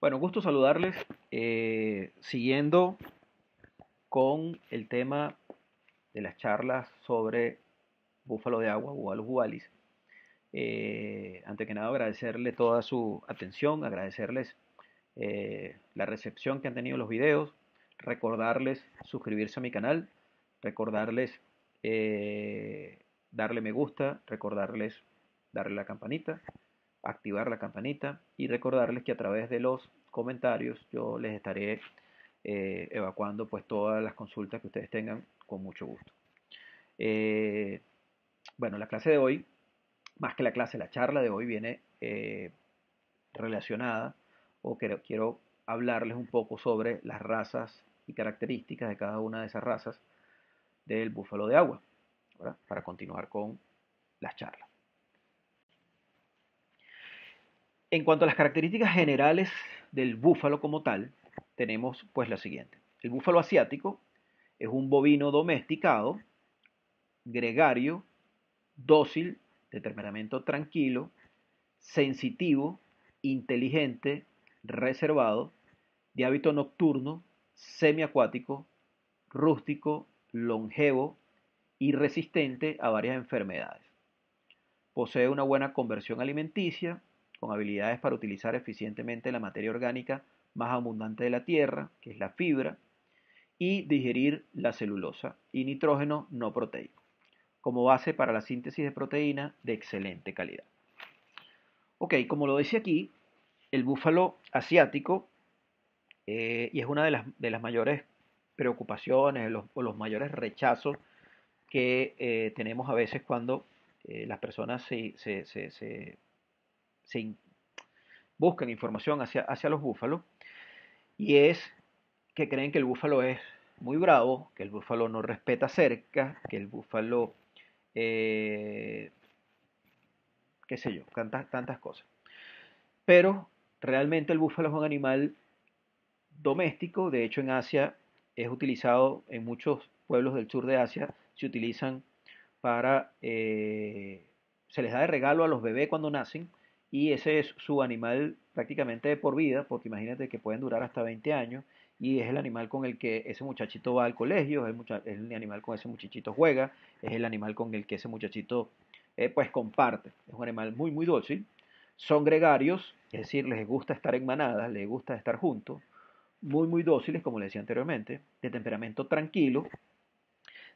Bueno, gusto saludarles. Eh, siguiendo con el tema de las charlas sobre búfalo de agua, o bubalis. Eh, ante que nada, agradecerle toda su atención, agradecerles eh, la recepción que han tenido los videos, recordarles suscribirse a mi canal, recordarles eh, darle me gusta, recordarles darle la campanita activar la campanita y recordarles que a través de los comentarios yo les estaré eh, evacuando pues todas las consultas que ustedes tengan con mucho gusto. Eh, bueno, la clase de hoy, más que la clase, la charla de hoy viene eh, relacionada o quiero hablarles un poco sobre las razas y características de cada una de esas razas del búfalo de agua, para continuar con las charlas. En cuanto a las características generales del búfalo como tal, tenemos pues la siguiente. El búfalo asiático es un bovino domesticado, gregario, dócil, de temperamento tranquilo, sensitivo, inteligente, reservado, de hábito nocturno, semiacuático, rústico, longevo y resistente a varias enfermedades. Posee una buena conversión alimenticia, con habilidades para utilizar eficientemente la materia orgánica más abundante de la tierra, que es la fibra, y digerir la celulosa y nitrógeno no proteico, como base para la síntesis de proteína de excelente calidad. Ok, como lo dice aquí, el búfalo asiático, eh, y es una de las, mayores preocupaciones o los mayores rechazos que eh, tenemos a veces cuando eh, las personas se se buscan información hacia, hacia los búfalos y es que creen que el búfalo es muy bravo, que el búfalo no respeta cerca, que el búfalo, eh, qué sé yo, tantas, tantas cosas. Pero realmente el búfalo es un animal doméstico, de hecho en Asia es utilizado en muchos pueblos del sur de Asia, se utilizan para, eh, se les da de regalo a los bebés cuando nacen y ese es su animal prácticamente de por vida, porque imagínate que pueden durar hasta 20 años y es el animal con el que ese muchachito va al colegio, es el, animal con el que ese muchachito juega, es el animal con el que ese muchachito eh, pues comparte. Es un animal muy muy dócil. Son gregarios, es decir, les gusta estar en manadas, les gusta estar juntos, muy muy dóciles como les decía anteriormente, de temperamento tranquilo.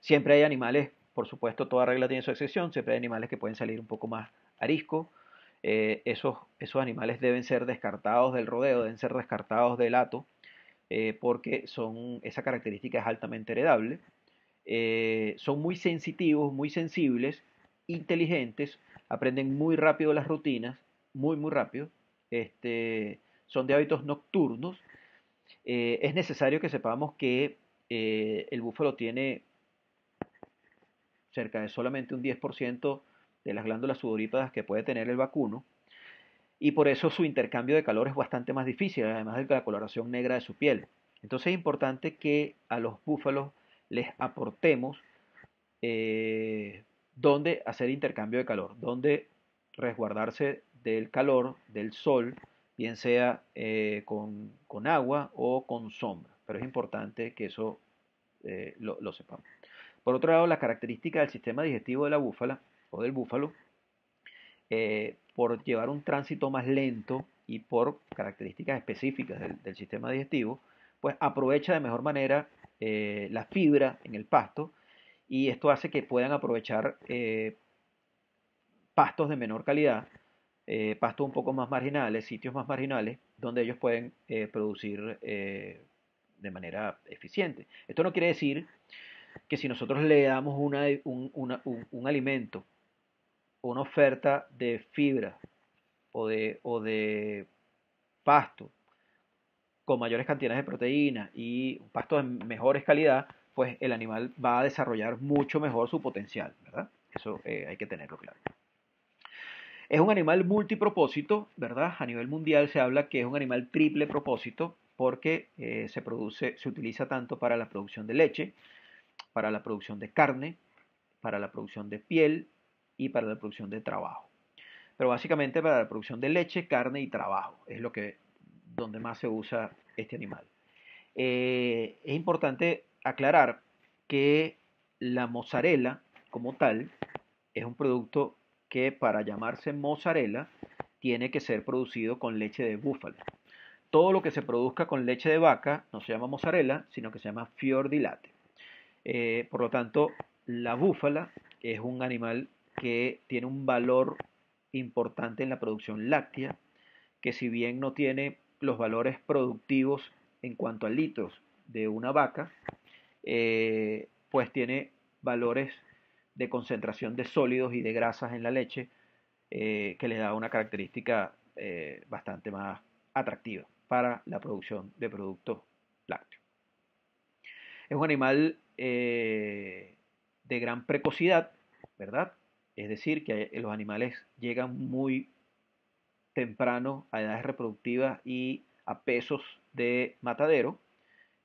Siempre hay animales, por supuesto, toda regla tiene su excepción, siempre hay animales que pueden salir un poco más arisco, eh, esos, esos, animales deben ser descartados del rodeo, deben ser descartados del hato, eh, porque son, esa característica es altamente heredable. Eh, son muy sensitivos, muy sensibles, inteligentes, aprenden muy rápido las rutinas, muy, muy rápido. Este, son de hábitos nocturnos. es necesario que sepamos que el búfalo tiene cerca de solamente un 10% de las glándulas sudorípadas que puede tener el vacuno, y por eso su intercambio de calor es bastante más difícil, además de la coloración negra de su piel. Entonces es importante que a los búfalos les aportemos eh, dónde hacer intercambio de calor, dónde resguardarse del calor, del sol, bien sea eh, con, agua o con sombra. Pero es importante que eso eh, lo, lo sepamos. Por otro lado, la característica del sistema digestivo de la búfala o del búfalo, eh, por llevar un tránsito más lento y por características específicas del, sistema digestivo, pues aprovecha de mejor manera eh, la fibra en el pasto y esto hace que puedan aprovechar eh, pastos de menor calidad, pastos un poco más marginales, sitios más marginales, donde ellos pueden producir de manera eficiente. Esto no quiere decir que si nosotros le damos un alimento una oferta de fibra o de, pasto con mayores cantidades de proteína y un pasto de mejores calidad, pues el animal va a desarrollar mucho mejor su potencial, ¿verdad? Eso eh, hay que tenerlo claro. Es un animal multipropósito, ¿verdad? A nivel mundial se habla que es un animal triple propósito porque eh, se produce, se utiliza tanto para la producción de leche, para la producción de carne, para la producción de piel y para la producción de trabajo. Pero básicamente para la producción de leche, carne y trabajo es lo que, donde más se usa este animal. Eh, es importante aclarar que la mozzarella como tal es un producto que para llamarse mozzarella tiene que ser producido con leche de búfala. Todo lo que se produzca con leche de vaca no se llama mozzarella, sino que se llama fior eh, por lo tanto, la búfala es un animal que tiene un valor importante en la producción láctea, que si bien no tiene los valores productivos en cuanto a litros de una vaca, eh, pues tiene valores de concentración de sólidos y de grasas en la leche eh, que le da una característica eh, bastante más atractiva para la producción de productos lácteos. Es un animal de gran precocidad, ¿verdad? Es decir, que los animales llegan muy temprano a edades reproductivas y a pesos de matadero.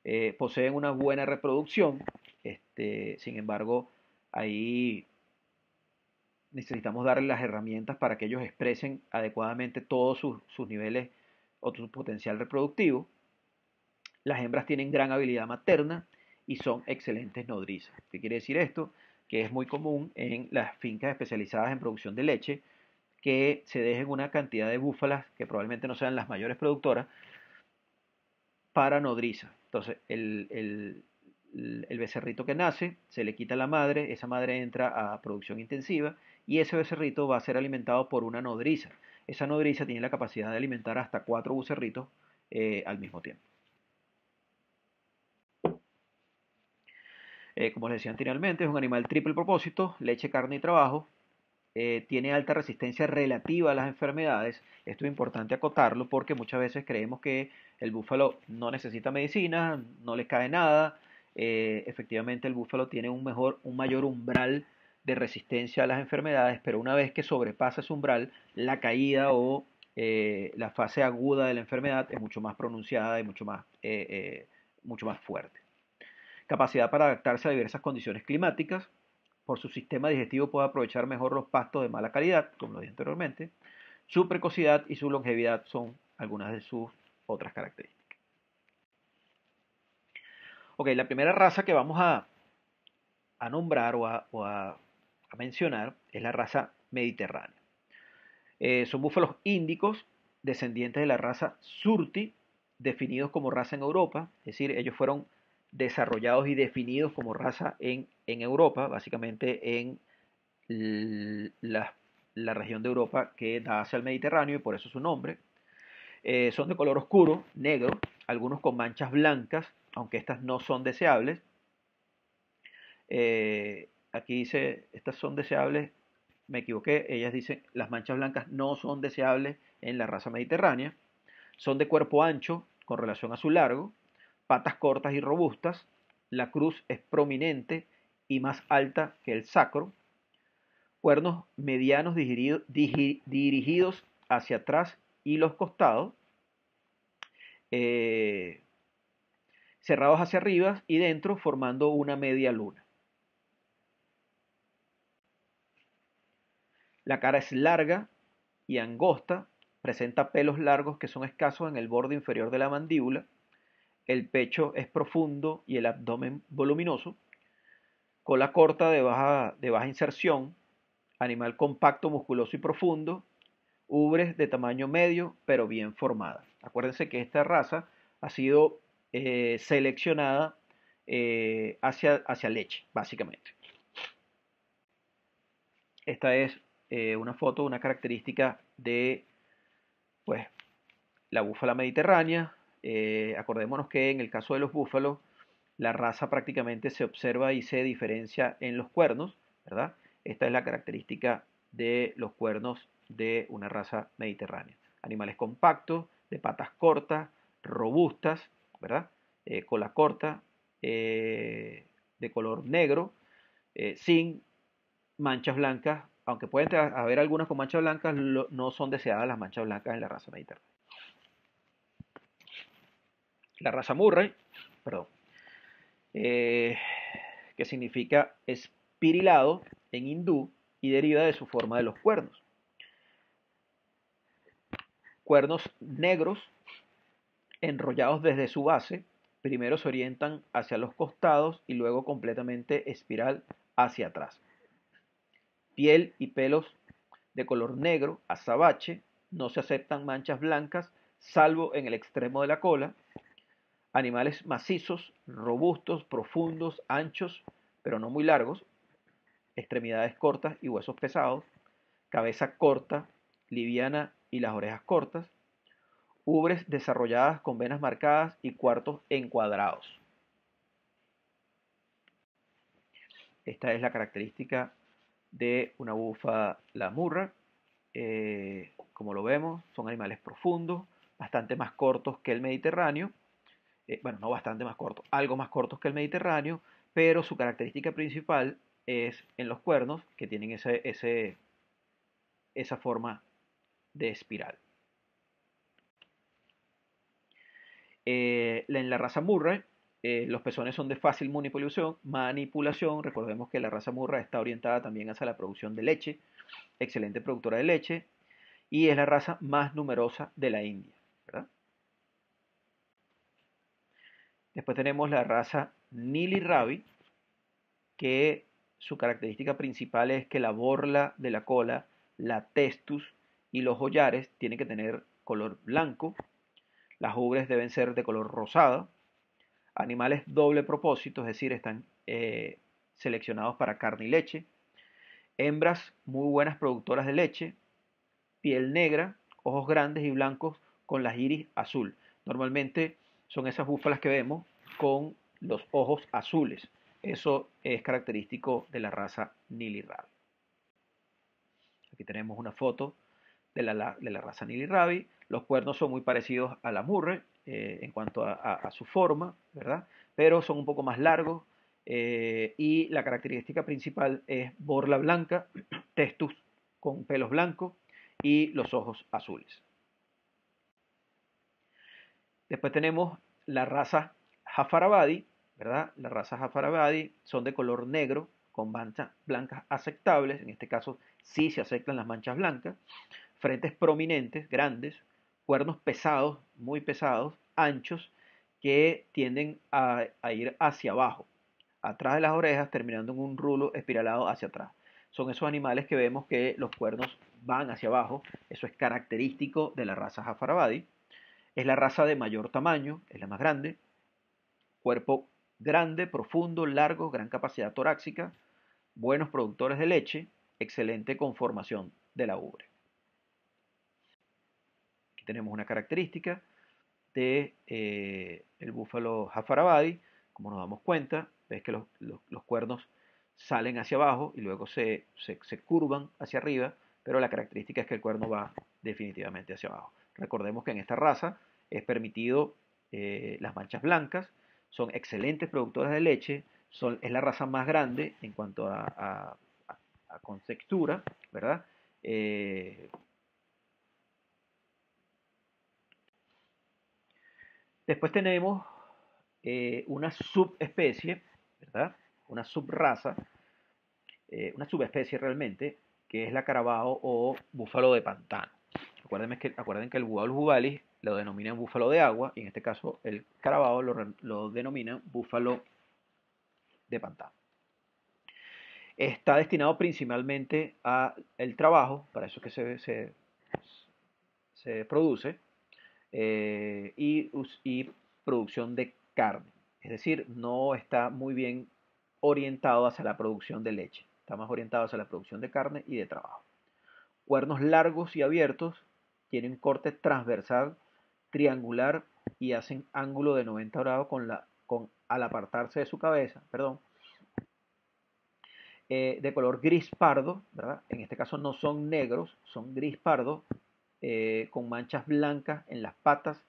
Eh, poseen una buena reproducción, este, sin embargo, ahí necesitamos darles las herramientas para que ellos expresen adecuadamente todos sus, sus niveles o su potencial reproductivo. Las hembras tienen gran habilidad materna y son excelentes nodrizas. ¿Qué quiere decir esto? que es muy común en las fincas especializadas en producción de leche, que se dejen una cantidad de búfalas, que probablemente no sean las mayores productoras, para nodriza. Entonces, el, becerrito que nace, se le quita la madre, esa madre entra a producción intensiva y ese becerrito va a ser alimentado por una nodriza. Esa nodriza tiene la capacidad de alimentar hasta cuatro bucerritos eh, al mismo tiempo. Eh, como les decía anteriormente, es un animal triple propósito, leche, carne y trabajo. Eh, tiene alta resistencia relativa a las enfermedades. Esto es importante acotarlo porque muchas veces creemos que el búfalo no necesita medicina, no le cae nada. Eh, efectivamente, el búfalo tiene un, mejor, un mayor umbral de resistencia a las enfermedades, pero una vez que sobrepasa ese umbral, la caída o la fase aguda de la enfermedad es mucho más pronunciada y mucho más, mucho más fuerte capacidad para adaptarse a diversas condiciones climáticas, por su sistema digestivo puede aprovechar mejor los pastos de mala calidad, como lo dije anteriormente, su precocidad y su longevidad son algunas de sus otras características. Ok, la primera raza que vamos a, nombrar o, a, mencionar es la raza mediterránea. Eh, son búfalos índicos, descendientes de la raza surti, definidos como raza en Europa, es decir, ellos fueron desarrollados y definidos como raza en, Europa, básicamente en la, región de Europa que da hacia el Mediterráneo y por eso su nombre. Eh, son de color oscuro, negro, algunos con manchas blancas, aunque estas no son deseables. Eh, aquí dice, estas son deseables, me equivoqué, ellas dicen, las manchas blancas no son deseables en la raza mediterránea. Son de cuerpo ancho con relación a su largo, patas cortas y robustas, la cruz es prominente y más alta que el sacro, cuernos medianos dirigidos hacia atrás y los costados, eh, cerrados hacia arriba y dentro formando una media luna. La cara es larga y angosta, presenta pelos largos que son escasos en el borde inferior de la mandíbula, el pecho es profundo y el abdomen voluminoso. Cola corta de baja, de baja inserción. Animal compacto, musculoso y profundo. Ubres de tamaño medio, pero bien formada. Acuérdense que esta raza ha sido eh, seleccionada eh, hacia, hacia leche, básicamente. Esta es eh, una foto, una característica de pues, la búfala mediterránea, eh, acordémonos que en el caso de los búfalos, la raza prácticamente se observa y se diferencia en los cuernos, ¿verdad? Esta es la característica de los cuernos de una raza mediterránea. Animales compactos, de patas cortas, robustas, ¿verdad? Eh, cola corta, eh, de color negro, sin manchas blancas, aunque pueden haber algunas con manchas blancas, no son deseadas las manchas blancas en la raza mediterránea la raza Murray, perdón, eh, que significa espirilado en hindú y deriva de su forma de los cuernos. Cuernos negros enrollados desde su base, primero se orientan hacia los costados y luego completamente espiral hacia atrás. Piel y pelos de color negro, azabache, no se aceptan manchas blancas, salvo en el extremo de la cola, animales macizos, robustos, profundos, anchos, pero no muy largos, extremidades cortas y huesos pesados, cabeza corta, liviana y las orejas cortas, ubres desarrolladas con venas marcadas y cuartos encuadrados. Esta es la característica de una bufa la murra. Eh, como lo vemos, son animales profundos, bastante más cortos que el Mediterráneo, eh, bueno, no bastante más corto, algo más cortos que el Mediterráneo, pero su característica principal es en los cuernos, que tienen ese, esa forma de espiral. Eh, en la raza murra, eh, los pezones son de fácil manipulación, manipulación. Recordemos que la raza murra está orientada también hacia la producción de leche, excelente productora de leche, y es la raza más numerosa de la India. ¿verdad? Después tenemos la raza Nili Rabi, que su característica principal es que la borla de la cola, la testus y los hollares tienen que tener color blanco. Las ubres deben ser de color rosado. Animales doble propósito, es decir, están eh, seleccionados para carne y leche. Hembras muy buenas productoras de leche. Piel negra, ojos grandes y blancos con las iris azul. Normalmente son esas búfalas que vemos con los ojos azules. Eso es característico de la raza Nilirrabi. Aquí tenemos una foto de la, raza la raza Los cuernos son muy parecidos a la murre eh, en cuanto a, su forma, ¿verdad? Pero son un poco más largos. Eh, y la característica principal es borla blanca, testus con pelos blancos y los ojos azules. Después tenemos la raza Jafarabadi, ¿verdad? Las razas Jafarabadi son de color negro con manchas blancas aceptables, en este caso sí se aceptan las manchas blancas, frentes prominentes, grandes, cuernos pesados, muy pesados, anchos, que tienden a, ir hacia abajo, atrás de las orejas, terminando en un rulo espiralado hacia atrás. Son esos animales que vemos que los cuernos van hacia abajo, eso es característico de la raza Jafarabadi. Es la raza de mayor tamaño, es la más grande, Cuerpo grande, profundo, largo, gran capacidad torácica, buenos productores de leche, excelente conformación de la ubre. Aquí tenemos una característica de eh, el búfalo Jafarabadi. Como nos damos cuenta, ves que los, cuernos salen hacia abajo y luego se, curvan hacia arriba, pero la característica es que el cuerno va definitivamente hacia abajo. Recordemos que en esta raza es permitido eh, las manchas blancas son excelentes productoras de leche, es la raza más grande en cuanto a, a, ¿verdad? Eh, después tenemos eh, una subespecie, ¿verdad? Una subraza, eh, una subespecie realmente, que es la carabao o búfalo de pantano. Acuérdense que, acuérden que el pantano lo denominan búfalo de agua y en este caso el Carabao lo, denominan búfalo de pantano. Está destinado principalmente al trabajo, para eso que se, se produce, eh, y, y producción de carne. Es decir, no está muy bien orientado hacia la producción de leche, está más orientado hacia la producción de carne y de trabajo. Cuernos largos y abiertos, tienen corte transversal triangular y hacen ángulo de 90 grados con la, con, al apartarse de su cabeza, perdón, eh, de color gris pardo, En este caso no son negros, son gris pardo, eh, con manchas blancas en las patas,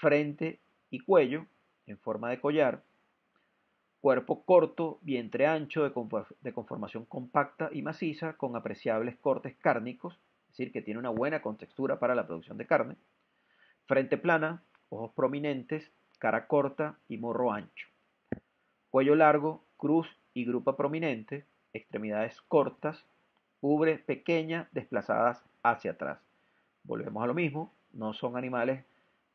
frente y cuello, en forma de collar, cuerpo corto, vientre ancho, de conformación compacta y maciza, con apreciables cortes cárnicos, es decir, que tiene una buena contextura para la producción de carne, Frente plana, ojos prominentes, cara corta y morro ancho. Cuello largo, cruz y grupa prominente, extremidades cortas, ubre pequeña desplazadas hacia atrás. Volvemos a lo mismo, no son animales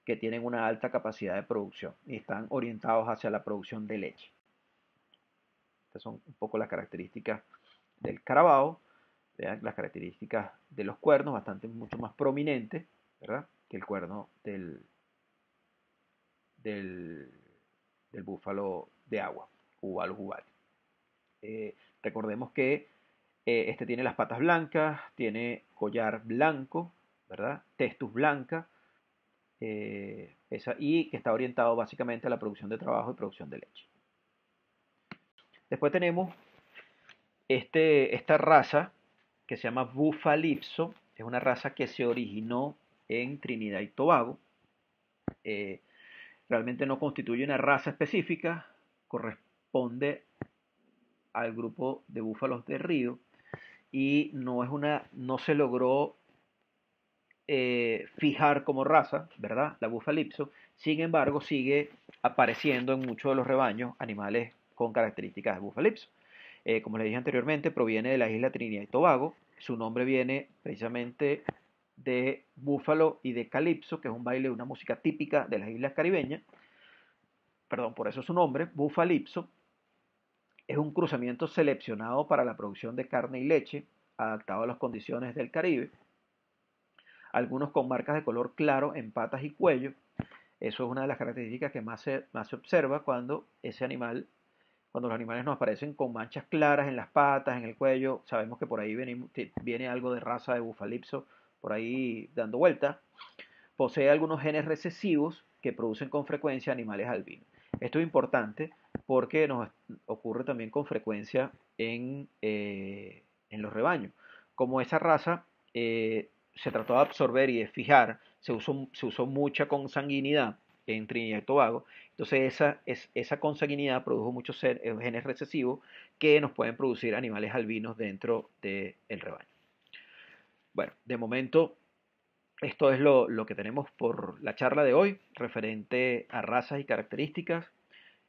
que tienen una alta capacidad de producción y están orientados hacia la producción de leche. Estas son un poco las características del carabao, Vean las características de los cuernos, bastante mucho más prominentes, ¿verdad? que el cuerno del, del, búfalo de agua, o jubal. Eh, recordemos que eh, este tiene las patas blancas, tiene collar blanco, ¿verdad? Testus blanca, eh, y que está orientado básicamente a la producción de trabajo y producción de leche. Después tenemos este, esta raza que se llama Bufalipso, es una raza que se originó en Trinidad y Tobago. Eh, realmente no constituye una raza específica, corresponde al grupo de búfalos de río y no es una, no se logró eh, fijar como raza, ¿verdad? La búfalipso, sin embargo, sigue apareciendo en muchos de los rebaños animales con características de búfalipso eh, como les dije anteriormente, proviene de la isla Trinidad y Tobago. Su nombre viene precisamente de búfalo y de calipso, que es un baile, una música típica de las islas caribeñas. Perdón, por eso su nombre, bufalipso. Es un cruzamiento seleccionado para la producción de carne y leche, adaptado a las condiciones del Caribe. Algunos con marcas de color claro en patas y cuello. Eso es una de las características que más se, más observa cuando ese animal cuando los animales nos aparecen con manchas claras en las patas, en el cuello, sabemos que por ahí viene algo de raza de bufalipso por ahí dando vuelta, posee algunos genes recesivos que producen con frecuencia animales albinos. Esto es importante porque nos ocurre también con frecuencia en, eh, los rebaños. Como esa raza eh, se trató de absorber y de fijar, se usó, se usó mucha consanguinidad en Trinidad y Tobago. Entonces esa, esa consanguinidad produjo muchos eh, genes recesivos que nos pueden producir animales albinos dentro del rebaño. Bueno, de momento esto es lo, que tenemos por la charla de hoy referente a razas y características.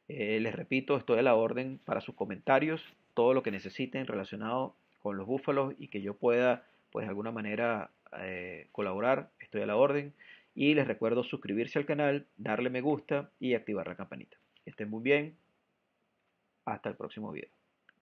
Eh, les repito, estoy a la orden para sus comentarios, todo lo que necesiten relacionado con los búfalos y que yo pueda, pues de alguna manera, eh, colaborar, estoy a la orden. Y les recuerdo suscribirse al canal, darle me gusta y activar la campanita. estén muy bien. Hasta el próximo video.